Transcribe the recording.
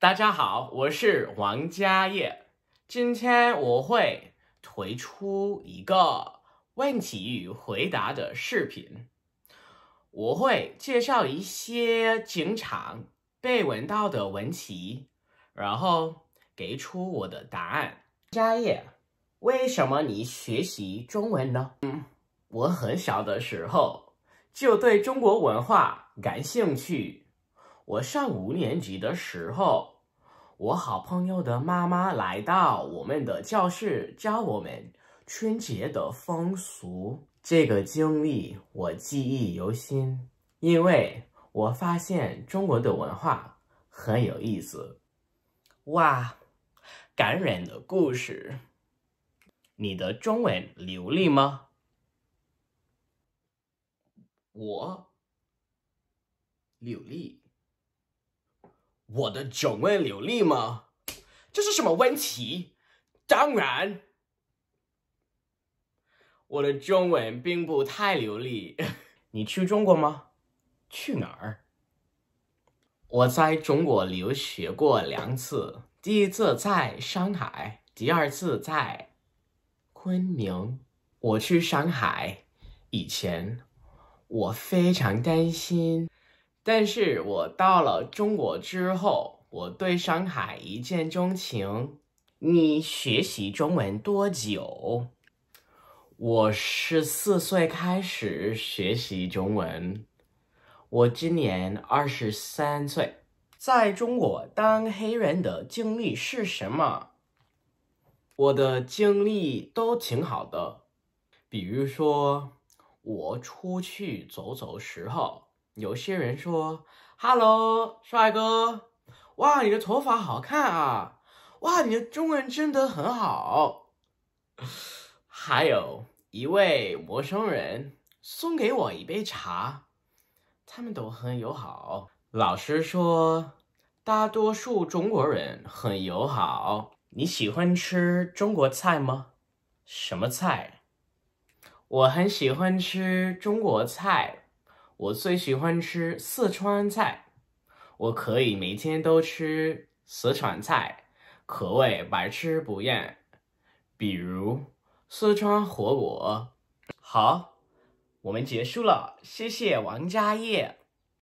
大家好，我是王佳业。今天我会推出一个问题与回答的视频，我会介绍一些经常被问到的问题，然后给出我的答案。佳业，为什么你学习中文呢？嗯，我很小的时候就对中国文化感兴趣。我上五年级的时候，我好朋友的妈妈来到我们的教室教我们春节的风俗。这个经历我记忆犹新，因为我发现中国的文化很有意思。哇，感染的故事。你的中文流利吗？我流利。我的中文流利吗？这是什么问题？当然，我的中文并不太流利。你去中国吗？去哪儿？我在中国留学过两次，第一次在上海，第二次在昆明。我去上海以前，我非常担心。但是我到了中国之后，我对上海一见钟情。你学习中文多久？我十四岁开始学习中文，我今年二十三岁。在中国当黑人的经历是什么？我的经历都挺好的，比如说我出去走走时候。有些人说：“Hello，帅哥，哇，你的头发好看啊！哇，你的中文真的很好。”还有一位陌生人送给我一杯茶，他们都很友好。老师说，大多数中国人很友好。你喜欢吃中国菜吗？什么菜？我很喜欢吃中国菜。我最喜欢吃四川菜，我可以每天都吃四川菜，可谓百吃不厌。比如四川火锅。好，我们结束了，谢谢王佳业。